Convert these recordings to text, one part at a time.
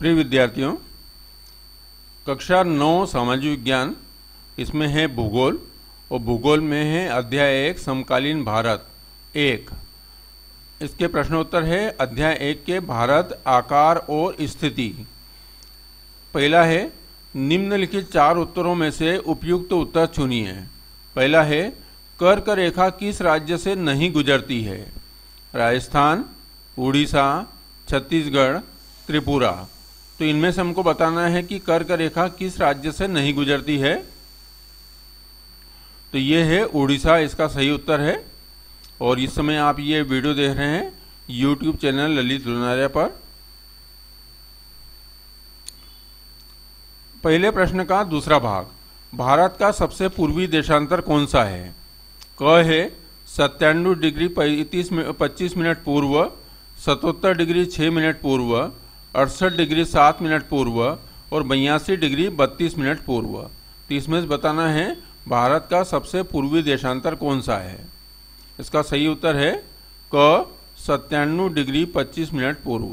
प्रिय विद्यार्थियों कक्षा नौ सामाजिक विज्ञान इसमें है भूगोल और भूगोल में है अध्याय एक समकालीन भारत एक इसके प्रश्नोत्तर है अध्याय एक के भारत आकार और स्थिति पहला है निम्नलिखित चार उत्तरों में से उपयुक्त तो उत्तर चुनिए पहला है कर्क रेखा किस राज्य से नहीं गुजरती है राजस्थान उड़ीसा छत्तीसगढ़ त्रिपुरा तो इनमें से हमको बताना है कि कर्क रेखा किस राज्य से नहीं गुजरती है तो ये है उड़ीसा इसका सही उत्तर है और इस समय आप ये वीडियो देख रहे हैं यूट्यूब चैनल ललित लुनारिया पर पहले प्रश्न का दूसरा भाग भारत का सबसे पूर्वी देशांतर कौन सा है क है सत्तानवे डिग्री पैंतीस पच्चीस मिनट पूर्व सतहत्तर डिग्री छः मिनट पूर्व अड़सठ डिग्री सात मिनट पूर्व और बयासी डिग्री बत्तीस मिनट पूर्व तो इसमें से बताना है भारत का सबसे पूर्वी देशांतर कौन सा है इसका सही उत्तर है क सत्तानवे डिग्री पच्चीस मिनट पूर्व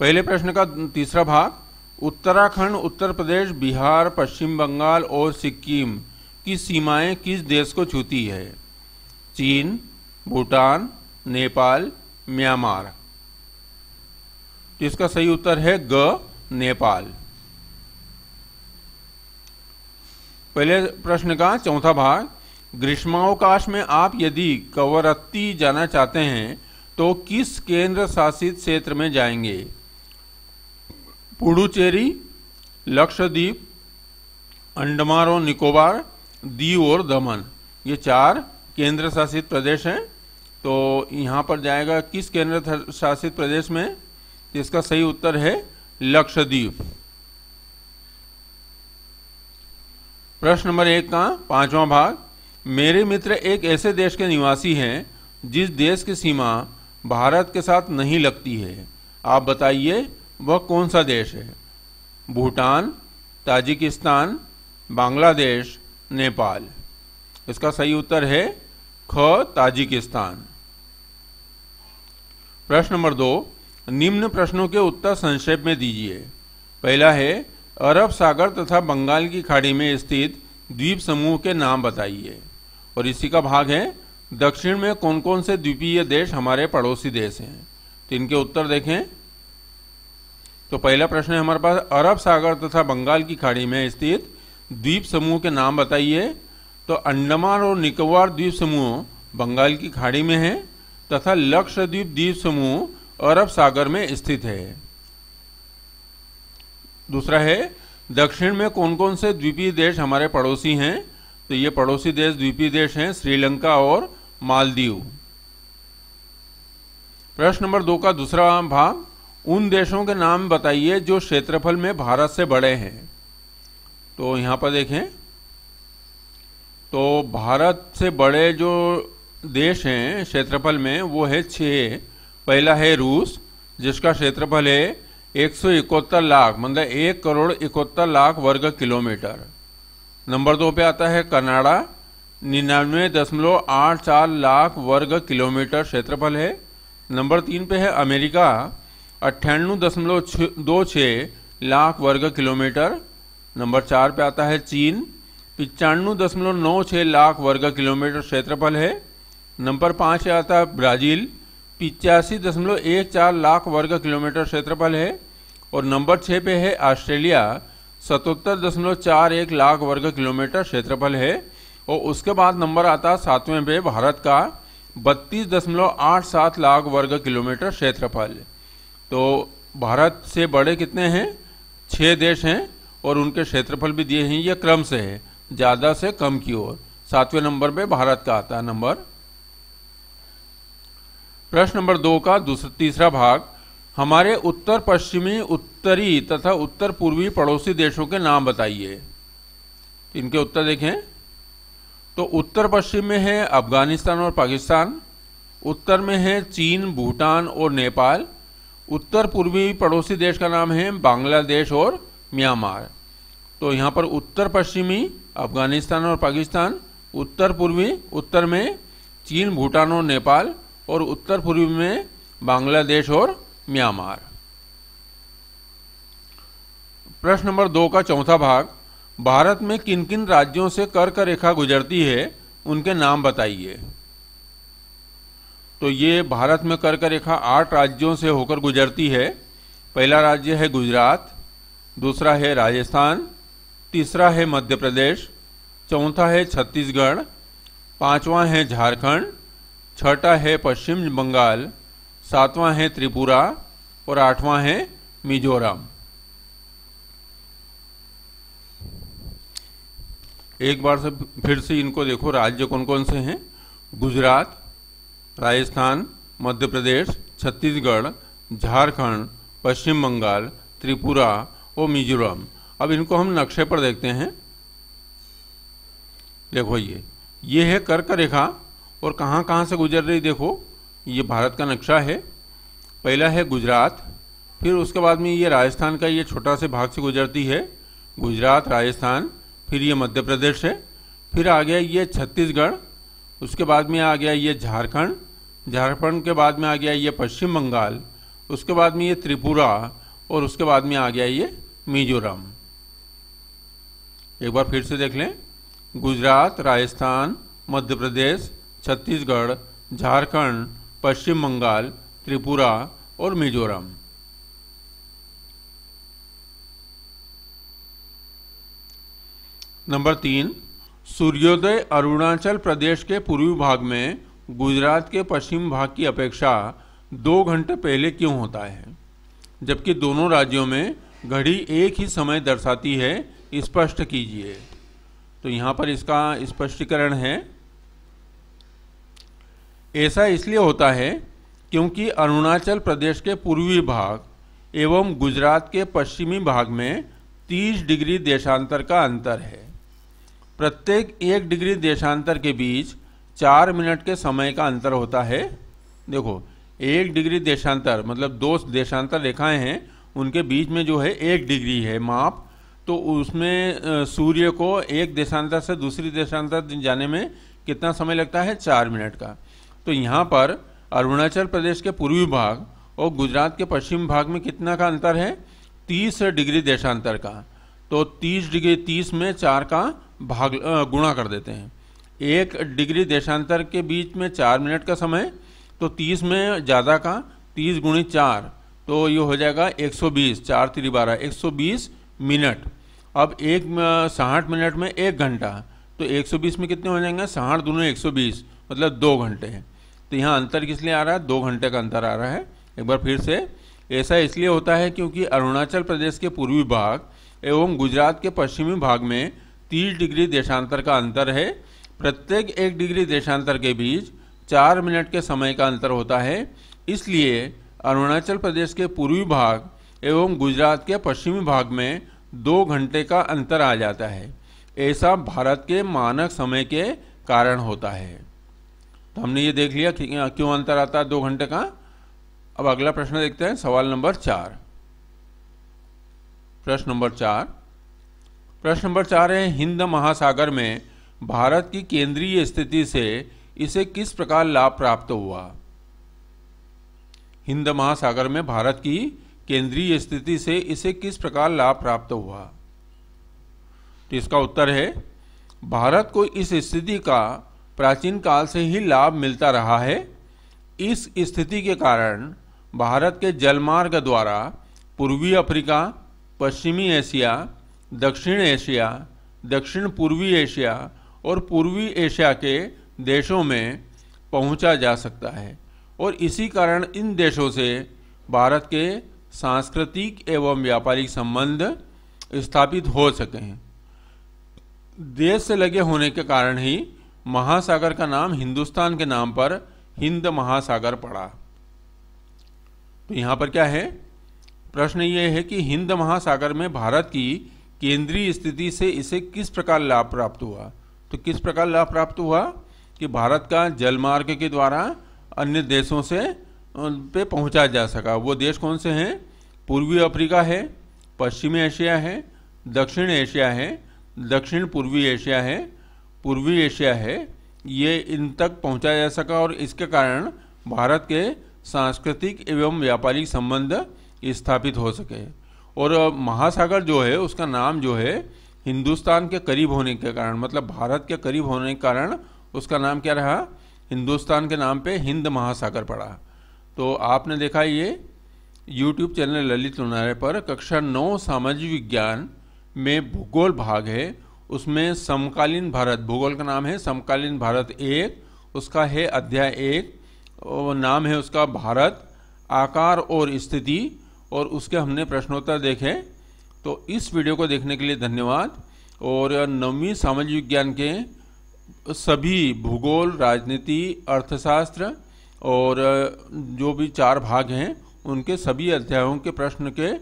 पहले प्रश्न का तीसरा भाग उत्तराखंड उत्तर प्रदेश बिहार पश्चिम बंगाल और सिक्किम की सीमाएं किस देश को छूती है चीन भूटान नेपाल म्यांमार तो इसका सही उत्तर है ग नेपाल पहले प्रश्न का चौथा भाग ग्रीष्मावकाश में आप यदि कवरत्ती जाना चाहते हैं तो किस केंद्र शासित क्षेत्र में जाएंगे पुडुचेरी लक्षद्वीप अंडमान और निकोबार दीव और दमन ये चार केंद्र शासित प्रदेश हैं तो यहाँ पर जाएगा किस केंद्र शासित प्रदेश में इसका सही उत्तर है लक्षद्वीप प्रश्न नंबर एक का पांचवा भाग मेरे मित्र एक ऐसे देश के निवासी हैं जिस देश की सीमा भारत के साथ नहीं लगती है आप बताइए वह कौन सा देश है भूटान ताजिकिस्तान बांग्लादेश नेपाल इसका सही उत्तर है ख ताजिकिस्तान प्रश्न नंबर दो निम्न प्रश्नों के उत्तर संक्षेप में दीजिए पहला है अरब सागर तथा बंगाल की खाड़ी में स्थित द्वीप समूह के नाम बताइए और इसी का भाग है दक्षिण में कौन कौन से द्वीपीय देश हमारे पड़ोसी देश हैं तो इनके उत्तर देखें तो पहला प्रश्न है हमारे पास अरब सागर तथा बंगाल की खाड़ी में स्थित द्वीप समूह के नाम बताइए तो अंडमान और निकोबार द्वीप समूह बंगाल की खाड़ी में है तथा लक्षद्वीप द्वीप समूह अरब सागर में स्थित है दूसरा है दक्षिण में कौन कौन से द्वीपीय देश हमारे पड़ोसी हैं तो ये पड़ोसी देश द्वीपीय देश हैं श्रीलंका और मालदीव प्रश्न नंबर दो का दूसरा भाग उन देशों के नाम बताइए जो क्षेत्रफल में भारत से बड़े हैं तो यहाँ पर देखें तो भारत से बड़े जो देश हैं क्षेत्रफल में वो है छः पहला है रूस जिसका क्षेत्रफल है एक सौ इकहत्तर लाख मतलब एक करोड़ इकहत्तर लाख वर्ग किलोमीटर नंबर दो पे आता है कनाडा निन्यानवे दशमलव आठ चार लाख वर्ग किलोमीटर क्षेत्रफल है नंबर तीन पे है अमेरिका अट्ठानवे दशमलव दो छः लाख वर्ग किलोमीटर नंबर चार पे आता है चीन पचानवे दशमलव नौ छः लाख वर्ग किलोमीटर क्षेत्रफल है नंबर पाँच आता है ब्राज़ील पिचासी दशमलव एक चार लाख वर्ग किलोमीटर क्षेत्रफल है और नंबर छः पे है ऑस्ट्रेलिया सतहत्तर दशमलव चार एक लाख वर्ग किलोमीटर क्षेत्रफल है और उसके बाद नंबर आता सातवें पे भारत का बत्तीस दशमलव आठ सात लाख वर्ग किलोमीटर क्षेत्रफल तो भारत से बड़े कितने हैं छः देश हैं और उनके क्षेत्रफल भी दिए हैं ये क्रम से है ज़्यादा से कम की ओर सातवें नंबर पर भारत का आता है नंबर प्रश्न नंबर दो का दूसरा तीसरा भाग हमारे उत्तर पश्चिमी उत्तरी तथा उत्तर पूर्वी पड़ोसी देशों के नाम बताइए इनके उत्तर देखें तो उत्तर पश्चिम में है अफगानिस्तान और पाकिस्तान उत्तर में है चीन भूटान और नेपाल उत्तर पूर्वी पड़ोसी देश का नाम है बांग्लादेश और म्यांमार तो यहाँ पर उत्तर पश्चिमी अफगानिस्तान और पाकिस्तान उत्तर पूर्वी उत्तर में चीन भूटान और नेपाल और उत्तर पूर्व में बांग्लादेश और म्यांमार प्रश्न नंबर दो का चौथा भाग भारत में किन किन राज्यों से कर्क रेखा गुजरती है उनके नाम बताइए तो ये भारत में कर्क रेखा आठ राज्यों से होकर गुजरती है पहला राज्य है गुजरात दूसरा है राजस्थान तीसरा है मध्य प्रदेश चौथा है छत्तीसगढ़ पांचवा है झारखंड छठा है पश्चिम बंगाल सातवां है त्रिपुरा और आठवां है मिजोरम एक बार से फिर से इनको देखो राज्य कौन कौन से हैं गुजरात राजस्थान मध्य प्रदेश छत्तीसगढ़ झारखंड पश्चिम बंगाल त्रिपुरा और मिजोरम अब इनको हम नक्शे पर देखते हैं देखो ये ये है कर्क रेखा और कहाँ कहाँ से गुजर रही देखो ये भारत का नक्शा है पहला है गुजरात फिर उसके बाद में ये राजस्थान का ये छोटा से भाग से गुजरती है गुजरात राजस्थान फिर ये मध्य प्रदेश है फिर आ गया ये छत्तीसगढ़ उसके बाद में आ गया ये झारखंड झारखंड के बाद में आ गया ये पश्चिम बंगाल उसके बाद में ये त्रिपुरा और उसके बाद में आ गया ये मिजोरम एक बार फिर से देख लें गुजरात राजस्थान मध्य प्रदेश छत्तीसगढ़ झारखंड, पश्चिम बंगाल त्रिपुरा और मिजोरम नंबर तीन सूर्योदय अरुणाचल प्रदेश के पूर्वी भाग में गुजरात के पश्चिम भाग की अपेक्षा दो घंटे पहले क्यों होता है जबकि दोनों राज्यों में घड़ी एक ही समय दर्शाती है स्पष्ट कीजिए तो यहाँ पर इसका स्पष्टीकरण है ऐसा इसलिए होता है क्योंकि अरुणाचल प्रदेश के पूर्वी भाग एवं गुजरात के पश्चिमी भाग में 30 डिग्री देशांतर का अंतर है प्रत्येक एक डिग्री देशांतर के बीच चार मिनट के समय का अंतर होता है देखो एक डिग्री देशांतर मतलब दो देशांतर रेखाएं हैं उनके बीच में जो है एक डिग्री है माप तो उसमें सूर्य को एक देशांतर से दूसरी देशांतर जाने में कितना समय लगता है चार मिनट का तो यहाँ पर अरुणाचल प्रदेश के पूर्वी भाग और गुजरात के पश्चिम भाग में कितना का अंतर है तीस डिग्री देशांतर का तो तीस डिग्री तीस में चार का भाग गुणा कर देते हैं एक डिग्री देशांतर के बीच में चार मिनट का समय तो तीस में ज़्यादा का तीस गुणी चार तो ये हो जाएगा एक सौ बीस चार त्री बारह एक सौ बीस मिनट अब एक साठ मिनट में एक घंटा तो एक सौ बीस में कितने हो जाएंगे साठ दोनों एक सौ बीस मतलब दो घंटे हैं तो यहाँ अंतर किस लिए आ रहा है दो घंटे का अंतर आ रहा है एक बार फिर से ऐसा इसलिए होता है क्योंकि अरुणाचल प्रदेश के पूर्वी भाग एवं गुजरात के पश्चिमी भाग में तीस डिग्री देशांतर का अंतर है प्रत्येक एक डिग्री देशांतर के बीच चार मिनट के समय का अंतर होता है इसलिए अरुणाचल प्रदेश के पूर्वी भाग एवं गुजरात के पश्चिमी भाग में दो घंटे का अंतर आ जाता है ऐसा भारत के मानक समय के कारण होता है तो हमने ये देख लिया कि क्यों अंतर आता है दो घंटे का अब अगला प्रश्न देखते हैं सवाल नंबर चार प्रश्न नंबर चार प्रश्न नंबर चार है हिंद महासागर में भारत की केंद्रीय स्थिति से इसे किस प्रकार लाभ प्राप्त हुआ हिंद महासागर में भारत की केंद्रीय स्थिति से इसे किस प्रकार लाभ प्राप्त हुआ तो इसका उत्तर है भारत को इस स्थिति का प्राचीन काल से ही लाभ मिलता रहा है इस स्थिति के कारण भारत के जलमार्ग द्वारा पूर्वी अफ्रीका पश्चिमी एशिया दक्षिण एशिया दक्षिण पूर्वी एशिया और पूर्वी एशिया के देशों में पहुंचा जा सकता है और इसी कारण इन देशों से भारत के सांस्कृतिक एवं व्यापारिक संबंध स्थापित हो सके हैं देश से लगे होने के कारण ही महासागर का नाम हिंदुस्तान के नाम पर हिंद महासागर पड़ा तो यहाँ पर क्या है प्रश्न ये है कि हिंद महासागर में भारत की केंद्रीय स्थिति से इसे किस प्रकार लाभ प्राप्त हुआ तो किस प्रकार लाभ प्राप्त हुआ कि भारत का जलमार्ग के द्वारा अन्य देशों से पे पहुंचा जा सका वो देश कौन से हैं पूर्वी अफ्रीका है पश्चिमी एशिया है दक्षिण एशिया है दक्षिण पूर्वी एशिया है पूर्वी एशिया है ये इन तक पहुंचा जा सका और इसके कारण भारत के सांस्कृतिक एवं व्यापारिक संबंध स्थापित हो सके और महासागर जो है उसका नाम जो है हिंदुस्तान के करीब होने के कारण मतलब भारत के करीब होने के कारण उसका नाम क्या रहा हिंदुस्तान के नाम पे हिंद महासागर पड़ा तो आपने देखा ये यूट्यूब चैनल ललित लुनारे पर कक्षा नौ सामाजिक विज्ञान में भूगोल भाग है उसमें समकालीन भारत भूगोल का नाम है समकालीन भारत एक उसका है अध्याय एक नाम है उसका भारत आकार और स्थिति और उसके हमने प्रश्नोत्तर देखे तो इस वीडियो को देखने के लिए धन्यवाद और नवमी सामाजिक विज्ञान के सभी भूगोल राजनीति अर्थशास्त्र और जो भी चार भाग हैं उनके सभी अध्यायों के प्रश्न के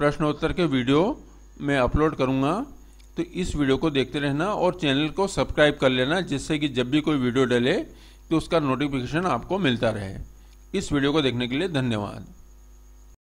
प्रश्नोत्तर के वीडियो मैं अपलोड करूँगा तो इस वीडियो को देखते रहना और चैनल को सब्सक्राइब कर लेना जिससे कि जब भी कोई वीडियो डले तो उसका नोटिफिकेशन आपको मिलता रहे इस वीडियो को देखने के लिए धन्यवाद